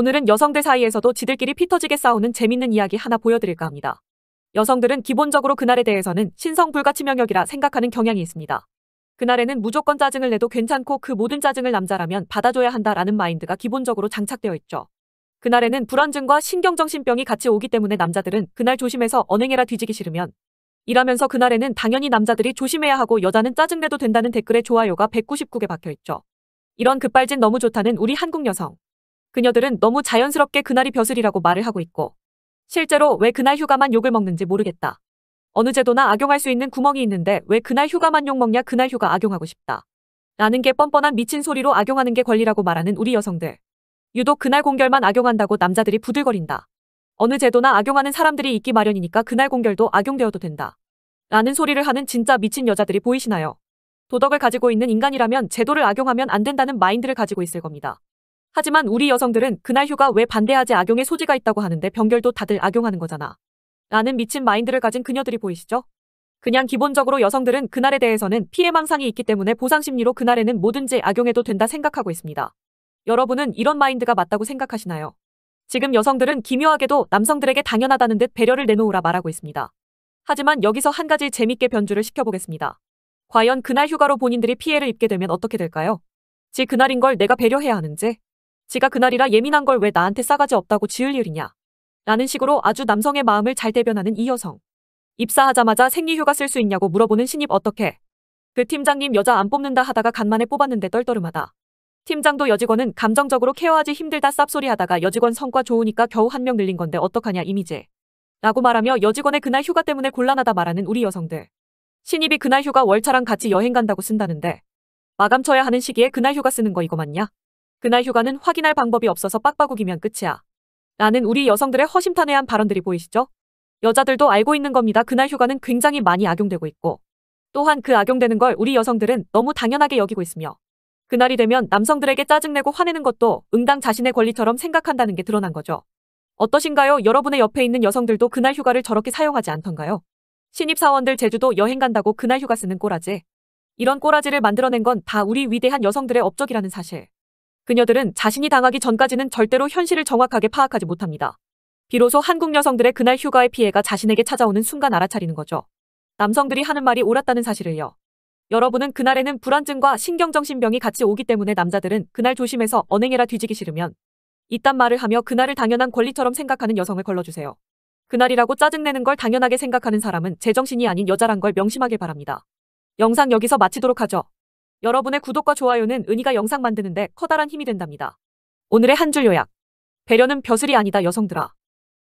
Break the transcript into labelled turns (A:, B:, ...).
A: 오늘은 여성들 사이에서도 지들끼리 피터지게 싸우는 재밌는 이야기 하나 보여드릴까 합니다. 여성들은 기본적으로 그날에 대해서는 신성 불가침영역이라 생각하는 경향이 있습니다. 그날에는 무조건 짜증을 내도 괜찮고 그 모든 짜증을 남자라면 받아줘야 한다라는 마인드가 기본적으로 장착되어 있죠. 그날에는 불안증과 신경정신병이 같이 오기 때문에 남자들은 그날 조심해서 언행해라 뒤지기 싫으면 이라면서 그날에는 당연히 남자들이 조심해야 하고 여자는 짜증내도 된다는 댓글에 좋아요가 199개 박혀있죠. 이런 급발진 너무 좋다는 우리 한국 여성. 그녀들은 너무 자연스럽게 그날이 벼슬이라고 말을 하고 있고 실제로 왜 그날 휴가만 욕을 먹는지 모르겠다. 어느 제도나 악용할 수 있는 구멍이 있는데 왜 그날 휴가만 욕 먹냐 그날 휴가 악용하고 싶다. 라는 게 뻔뻔한 미친 소리로 악용하는 게 권리라고 말하는 우리 여성들. 유독 그날 공결만 악용한다고 남자들이 부들거린다. 어느 제도나 악용하는 사람들이 있기 마련이니까 그날 공결도 악용되어도 된다. 라는 소리를 하는 진짜 미친 여자들이 보이시나요? 도덕을 가지고 있는 인간이라면 제도를 악용하면 안 된다는 마인드를 가지고 있을 겁니다. 하지만 우리 여성들은 그날 휴가 왜 반대하지 악용의 소지가 있다고 하는데 병결도 다들 악용하는 거잖아. 라는 미친 마인드를 가진 그녀들이 보이시죠? 그냥 기본적으로 여성들은 그날에 대해서는 피해망상이 있기 때문에 보상심리로 그날에는 뭐든지 악용해도 된다 생각하고 있습니다. 여러분은 이런 마인드가 맞다고 생각하시나요? 지금 여성들은 기묘하게도 남성들에게 당연하다는 듯 배려를 내놓으라 말하고 있습니다. 하지만 여기서 한 가지 재밌게 변주를 시켜보겠습니다. 과연 그날 휴가로 본인들이 피해를 입게 되면 어떻게 될까요? 지 그날인 걸 내가 배려해야 하는지 지가 그날이라 예민한 걸 왜 나한테 싸가지 없다고 지을 일이냐. 라는 식으로 아주 남성의 마음을 잘 대변하는 이 여성. 입사하자마자 생리휴가 쓸 수 있냐고 물어보는 신입 어떻게. 그 팀장님 여자 안 뽑는다 하다가 간만에 뽑았는데 떨떠름하다. 팀장도 여직원은 감정적으로 케어하지 힘들다 쌉소리 하다가 여직원 성과 좋으니까 겨우 한 명 늘린 건데 어떡하냐 이미지. 라고 말하며 여직원의 그날 휴가 때문에 곤란하다 말하는 우리 여성들. 신입이 그날 휴가 월차랑 같이 여행 간다고 쓴다는데 마감 쳐야 하는 시기에 그날 휴가 쓰는 거 이거 맞냐? 그날 휴가는 확인할 방법이 없어서 빡빡우기면 끝이야. 라는 우리 여성들의 허심탄회한 발언들이 보이시죠? 여자들도 알고 있는 겁니다. 그날 휴가는 굉장히 많이 악용되고 있고 또한 그 악용되는 걸 우리 여성들은 너무 당연하게 여기고 있으며 그날이 되면 남성들에게 짜증내고 화내는 것도 응당 자신의 권리처럼 생각한다는 게 드러난 거죠. 어떠신가요? 여러분의 옆에 있는 여성들도 그날 휴가를 저렇게 사용하지 않던가요? 신입사원들 제주도 여행 간다고 그날 휴가 쓰는 꼬라지. 이런 꼬라지를 만들어낸 건 다 우리 위대한 여성들의 업적이라는 사실. 그녀들은 자신이 당하기 전까지는 절대로 현실을 정확하게 파악하지 못합니다. 비로소 한국 여성들의 그날 휴가의 피해가 자신에게 찾아오는 순간 알아차리는 거죠. 남성들이 하는 말이 옳았다는 사실을요. 여러분은 그날에는 불안증과 신경정신병이 같이 오기 때문에 남자들은 그날 조심해서 언행해라 뒤지기 싫으면 이딴 말을 하며 그날을 당연한 권리처럼 생각하는 여성을 걸러주세요. 그날이라고 짜증내는 걸 당연하게 생각하는 사람은 제정신이 아닌 여자란 걸 명심하길 바랍니다. 영상 여기서 마치도록 하죠. 여러분의 구독과 좋아요는 은희가 영상 만드는데 커다란 힘이 된답니다. 오늘의 한 줄 요약. 배려는 벼슬이 아니다 여성들아.